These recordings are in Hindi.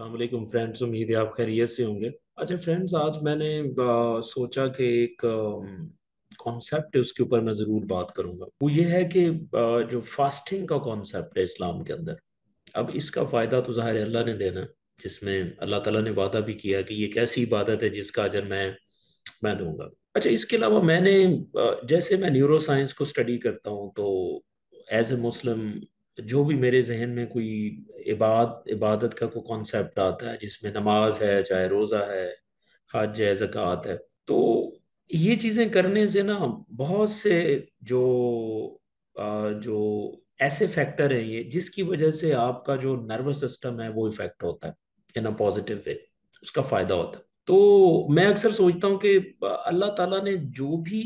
अलैक्म फ्रेंड्स उम्मीद है आप खैरियत से होंगे अच्छा फ्रेंड्स आज मैंने सोचा कि एक कॉन्सेप्ट है उसके ऊपर मैं ज़रूर बात करूंगा वो ये है कि जो फास्टिंग का कॉन्सेप्ट है इस्लाम के अंदर अब इसका फ़ायदा तो ज़ाहिर अल्लाह ने देना जिसमें अल्लाह ताला ने वादा भी किया कि ये कैसी इबादत है जिसका अजर मैं मैं दूंगा अच्छा इसके अलावा मैंने जैसे मैं न्यूरो साइंस को स्टडी करता हूँ तो एज ए मुस्लिम जो भी मेरे जहन में कोई इबाद इबादत का कोई कॉन्सेप्ट आता है जिसमें नमाज है चाहे रोज़ा है हज है जक़ात है तो ये चीज़ें करने से ना बहुत से जो जो ऐसे फैक्टर हैं ये जिसकी वजह से आपका जो नर्वस सिस्टम है वो इफेक्ट होता है इन अ पॉजिटिव वे उसका फ़ायदा होता है तो मैं अक्सर सोचता हूँ कि अल्लाह ताला ने जो भी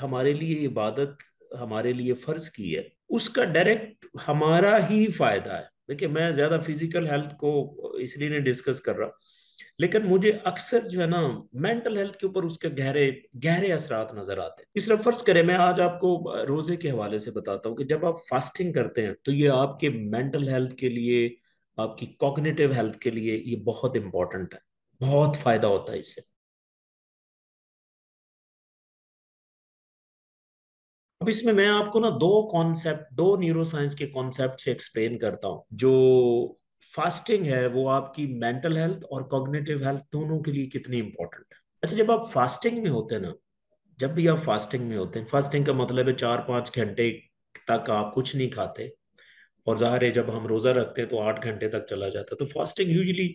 हमारे लिए इबादत हमारे लिए फ़र्ज़ की है उसका डायरेक्ट हमारा ही फायदा है देखिए मैं ज्यादा फिजिकल हेल्थ को इसलिए नहीं डिस्कस कर रहा लेकिन मुझे अक्सर जो है ना मेंटल हेल्थ के ऊपर उसके गहरे गहरे असरात नजर आते हैं इसलिए फर्ज करें मैं आज आपको रोजे के हवाले से बताता हूँ कि जब आप फास्टिंग करते हैं तो ये आपके मेंटल हेल्थ के लिए आपकी कॉग्निटिव हेल्थ के लिए ये बहुत इंपॉर्टेंट है बहुत फायदा होता है इससे अब इसमें मैं आपको ना दो कॉन्सेप्ट दो न्यूरो साइंस के कॉन्सेप्ट से एक्सप्लेन करता हूँ जो फास्टिंग है वो आपकी मेंटल हेल्थ और कॉग्नेटिव हेल्थ दोनों के लिए कितनी इंपॉर्टेंट है अच्छा जब आप फास्टिंग में होते हैं ना जब भी आप फास्टिंग में होते हैं फास्टिंग का मतलब है चार पाँच घंटे तक आप कुछ नहीं खाते और जाहिर है जब हम रोज़ा रखते हैं तो आठ घंटे तक चला जाता है तो फास्टिंग यूजली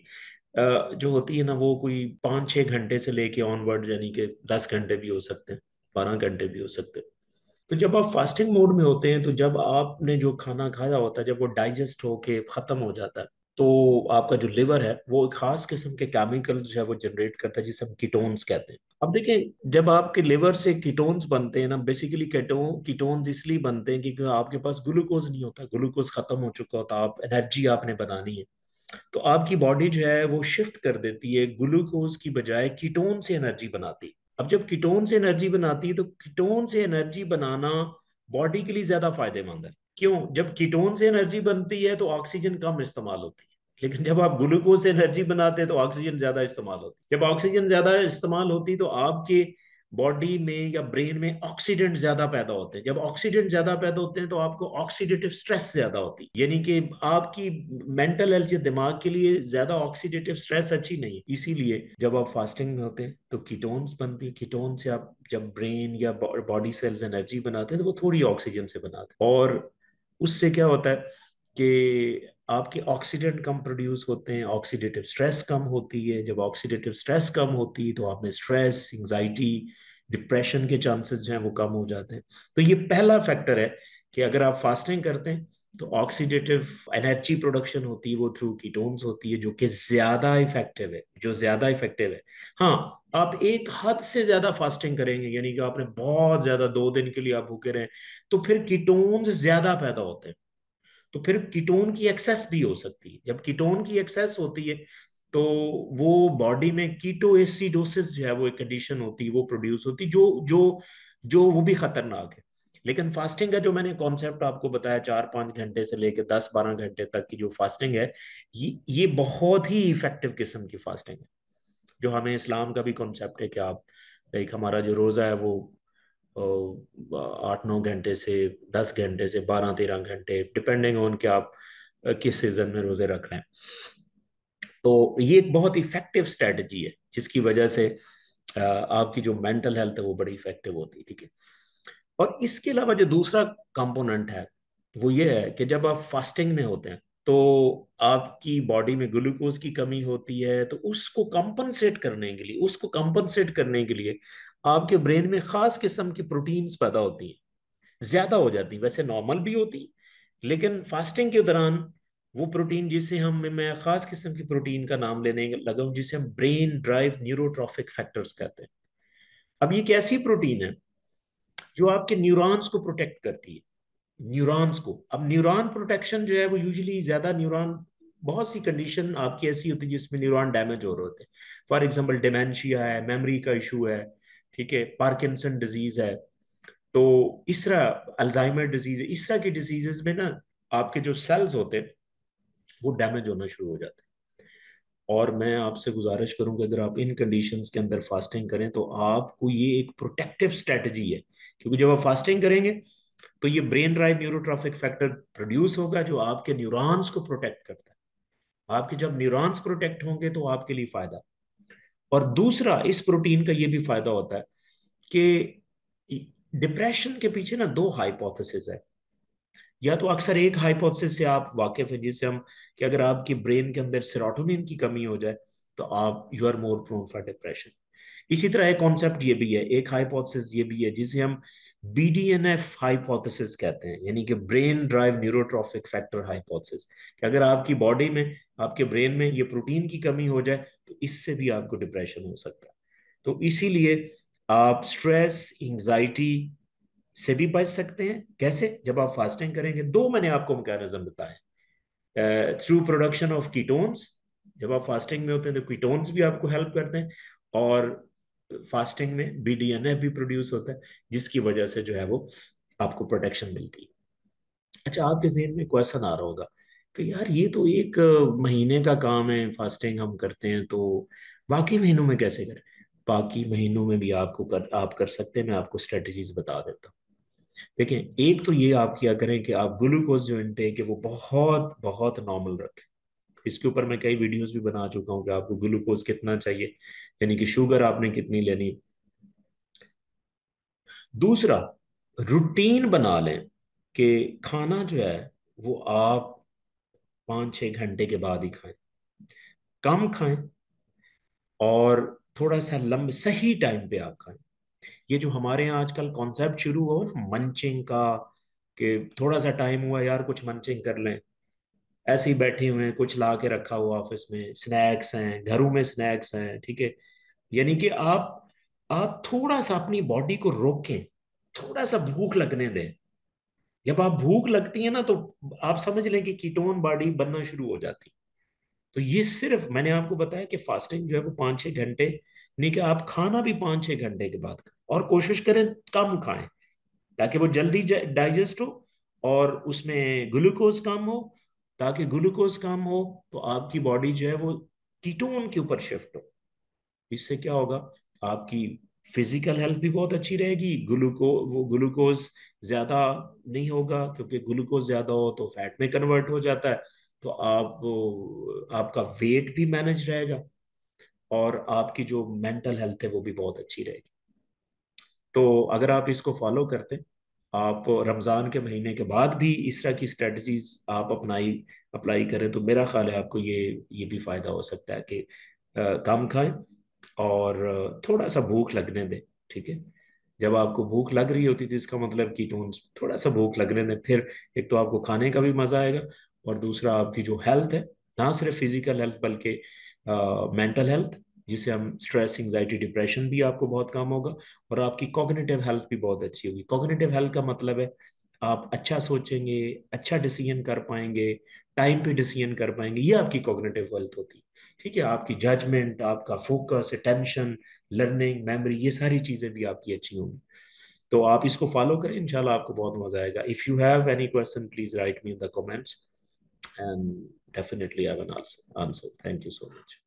जो होती है ना वो कोई पाँच छः घंटे से लेके ऑनवर्ड यानी कि दस घंटे भी हो सकते हैं बारह घंटे भी हो सकते हैं तो जब आप फास्टिंग मोड में होते हैं तो जब आपने जो खाना खाया होता है जब वो डाइजेस्ट होके ख़त्म हो जाता है तो आपका जो लिवर है वो एक खास किस्म के केमिकल जो है वो जनरेट करता है जिसे हम कीटोन्स कहते हैं अब देखें जब आपके लिवर से कीटोन्स बनते हैं ना बेसिकली केटोन कीटोन्स इसलिए बनते हैं क्योंकि आपके पास ग्लूकोज नहीं होता ग्लूकोज खत्म हो चुका होता आप एनर्जी आपने बनानी है तो आपकी बॉडी जो है वो शिफ्ट कर देती है ग्लूकोज की बजाय कीटोन से एनर्जी बनाती है अब जब कीटोन से एनर्जी बनाती है तो कीटोन से एनर्जी बनाना बॉडी के लिए ज्यादा फायदेमंद है क्यों जब कीटोन से एनर्जी बनती है तो ऑक्सीजन कम इस्तेमाल होती है लेकिन जब आप ग्लूकोज से एनर्जी बनाते हैं तो ऑक्सीजन ज्यादा इस्तेमाल होती है जब ऑक्सीजन ज्यादा इस्तेमाल होती है तो आपके बॉडी में या ब्रेन में ऑक्सीडेंट ज्यादा पैदा होते हैं जब ऑक्सीडेंट ज्यादा पैदा होते हैं तो आपको ऑक्सीडेटिव स्ट्रेस ज्यादा होती है यानी कि आपकी मेंटल हेल्थ या दिमाग के लिए ज्यादा ऑक्सीडेटिव स्ट्रेस अच्छी नहीं है इसीलिए जब आप फास्टिंग में होते हैं तो कीटोन्स बनती है कीटोन से आप जब ब्रेन या बॉडी सेल्स एनर्जी बनाते हैं तो वो थोड़ी ऑक्सीजन से बनाते हैं और उससे क्या होता है कि आपके ऑक्सीडेंट कम प्रोड्यूस होते हैं ऑक्सीडेटिव स्ट्रेस कम होती है जब ऑक्सीडेटिव स्ट्रेस कम होती है तो आप में स्ट्रेस एंगजाइटी डिप्रेशन के चांसेस जो हैं वो कम हो जाते हैं तो ये पहला फैक्टर है कि अगर आप फास्टिंग करते हैं तो ऑक्सीडेटिव एनर्जी प्रोडक्शन होती है वो थ्रू कीटोन्स होती है जो कि ज्यादा इफेक्टिव है जो ज्यादा इफेक्टिव है हाँ आप एक हद से ज्यादा फास्टिंग करेंगे यानी कि आपने बहुत ज्यादा दो दिन के लिए आप भूखे रहे तो फिर कीटोन्स ज्यादा पैदा होते हैं तो फिर कीटोन की एक्सेस भी हो सकती है जब कीटोन की एक्सेस होती है तो वो बॉडी में कीटो एसिडोसिस जो है वो एक कंडीशन होती है वो प्रोड्यूस होती है जो जो जो वो भी खतरनाक है लेकिन फास्टिंग का जो मैंने कॉन्सेप्ट आपको बताया चार पांच घंटे से लेकर दस बारह घंटे तक की जो फास्टिंग है ये ये बहुत ही इफेक्टिव किस्म की फास्टिंग है जो हमें इस्लाम का भी कॉन्सेप्ट है कि आप लाइक हमारा जो रोज़ा है वो आठ नौ घंटे से दस घंटे से बारह तेरह घंटे डिपेंडिंग ऑन कि आप किस सीजन में रोजे रख रहे हैं तो ये एक बहुत इफेक्टिव स्ट्रेटजी है जिसकी वजह से आपकी जो मेंटल हेल्थ है वो बड़ी इफेक्टिव होती है ठीक है और इसके अलावा जो दूसरा कंपोनेंट है वो ये है कि जब आप फास्टिंग में होते हैं तो आपकी बॉडी में ग्लूकोज की कमी होती है तो उसको कंपनसेट करने के लिए उसको कंपनसेट करने के लिए आपके ब्रेन में खास किस्म की प्रोटीन्स पैदा होती हैं ज्यादा हो जाती वैसे नॉर्मल भी होती लेकिन फास्टिंग के दौरान वो प्रोटीन जिसे हम मैं खास किस्म की प्रोटीन का नाम लेने लगा जिसे हम ब्रेन ड्राइव न्यूरोट्रॉफिक फैक्टर्स कहते हैं अब ये कैसी प्रोटीन है जो आपके न्यूरॉन्स को प्रोटेक्ट करती है न्यूरॉन्स को अब न्यूरॉन प्रोटेक्शन जो है वो यूजुअली ज्यादा न्यूरॉन बहुत सी कंडीशन आपकी ऐसी होती है जिसमें न्यूरॉन डैमेज हो रहे होते हैं फॉर एग्जाम्पल डिमेंशिया है मेमोरी का इशू है ठीक है पार्किंसन डिजीज है तो इस तरह अल्जाइमर डिजीज इस तरह की डिजीजेस में ना आपके जो सेल्स होते हैं वो डैमेज होना शुरू हो जाते हैं और मैं आपसे गुजारिश करूं कि अगर आप इन कंडीशन के अंदर फास्टिंग करें तो आपको ये एक प्रोटेक्टिव स्ट्रेटजी है क्योंकि जब आप फास्टिंग करेंगे तो ये brain derived neurotrophic factor produce होगा जो आपके न्यूरॉन्स को प्रोटेक्ट करता है आपके जब न्यूरॉन्स प्रोटेक्ट होंगे तो आपके लिए फायदा और दूसरा इस प्रोटीन का ये भी फायदा होता है कि डिप्रेशन के पीछे ना दो हाइपोथेसिस है या तो अक्सर एक हाइपोथेसिस से आप वाकिफ हैं जिससे हम कि अगर आपकी ब्रेन के अंदर सेरोटोनिन की कमी हो जाए तो आप you are more prone for depression इसी तरह एक कॉन्सेप्ट ये भी है एक हाइपोथेसिस ये भी है जिसे हम बीडीएनएफ हाइपोथेसिस कहते हैं यानी कि brain derived neurotrophic factor hypothesis कि अगर आपकी बॉडी में आपके ब्रेन में ये प्रोटीन की कमी हो जाए तो इससे भी आपको डिप्रेशन हो सकता है तो इसीलिए आप स्ट्रेस एंजाइटी से भी बच सकते हैं कैसे जब आप फास्टिंग करेंगे दो मैंने आपको मैकेनिज्म बताए थ्रू प्रोडक्शन ऑफ कीटोन्स जब आप फास्टिंग में होते हैं तो कीटोन्स भी आपको हेल्प करते हैं और फास्टिंग में बी डी एन एफ भी प्रोड्यूस होता है जिसकी वजह से जो है वो आपको प्रोटेक्शन मिलती है अच्छा आपके जहन में क्वेश्चन आ रहा होगा यार ये तो एक महीने का काम है फास्टिंग हम करते हैं तो बाकी महीनों में कैसे करें बाकी महीनों में भी आपको कर आप कर सकते हैं मैं आपको स्ट्रेटजीज बता देता हूँ देखें एक तो ये आप क्या करें कि आप ग्लूकोज जो इनटेक है वो बहुत बहुत नॉर्मल रखें इसके ऊपर मैं कई वीडियोस भी बना चुका हूँ कि आपको ग्लूकोज कितना चाहिए यानी कि शुगर आपने कितनी लेनी दूसरा रूटीन बना लें कि खाना जो है वो आप पाँच छः घंटे के बाद ही खाएं कम खाएं और थोड़ा सा लंबे सही टाइम पे आप खाएं ये जो हमारे यहाँ आजकल कॉन्सेप्ट शुरू हुआ ना मंचिंग का कि थोड़ा सा टाइम हुआ यार कुछ मंचिंग कर लें ऐसे ही बैठे हुए हैं कुछ ला के रखा हुआ ऑफिस में स्नैक्स हैं घरों में स्नैक्स हैं ठीक है यानी कि आप आप थोड़ा सा अपनी बॉडी को रोकें थोड़ा सा भूख लगने दें जब आप भूख लगती है ना तो आप समझ लें कि कीटोन बॉडी बनना शुरू हो जाती तो ये सिर्फ मैंने आपको बताया कि फास्टिंग जो है वो पाँच छह घंटे नहीं कि आप खाना भी पाँच छह घंटे के बाद और कोशिश करें कम खाएं ताकि वो जल्दी डाइजेस्ट हो और उसमें ग्लूकोज कम हो ताकि ग्लूकोज कम हो तो आपकी बॉडी जो है वो कीटोन के ऊपर शिफ्ट हो इससे क्या होगा आपकी फिजिकल हेल्थ भी बहुत अच्छी रहेगी ग्लूको वो ग्लूकोज ज्यादा नहीं होगा क्योंकि ग्लूकोज ज्यादा हो तो फैट में कन्वर्ट हो जाता है तो आप आपका वेट भी मैनेज रहेगा और आपकी जो मेंटल हेल्थ है वो भी बहुत अच्छी रहेगी तो अगर आप इसको फॉलो करते आप रमज़ान के महीने के बाद भी इस तरह की स्ट्रेटजीज आप अपनाई अप्लाई करें तो मेरा ख्याल है आपको ये ये भी फ़ायदा हो सकता है कि कम खाएं और थोड़ा सा भूख लगने दें ठीक है जब आपको भूख लग रही होती थी इसका मतलब कीटोन्स थोड़ा सा भूख लगने दें फिर एक तो आपको खाने का भी मजा आएगा और दूसरा आपकी जो हेल्थ है ना सिर्फ फिजिकल हेल्थ बल्कि मेंटल हेल्थ जिसे हम स्ट्रेस एंजाइटी डिप्रेशन भी आपको बहुत कम होगा और आपकी कॉग्निटिव हेल्थ भी बहुत अच्छी होगी कॉग्निटिव हेल्थ का मतलब है आप अच्छा सोचेंगे अच्छा डिसीजन कर पाएंगे टाइम पे डिसीजन कर पाएंगे ये आपकी कॉग्नेटिव वेल्थ होती है ठीक है आपकी जजमेंट आपका फोकस अटेंशन लर्निंग मेमोरी ये सारी चीज़ें भी आपकी अच्छी होंगी तो आप इसको फॉलो करें इनशाला आपको बहुत मजा आएगा if you have any question please write me in the comments and definitely I an answer thank you so much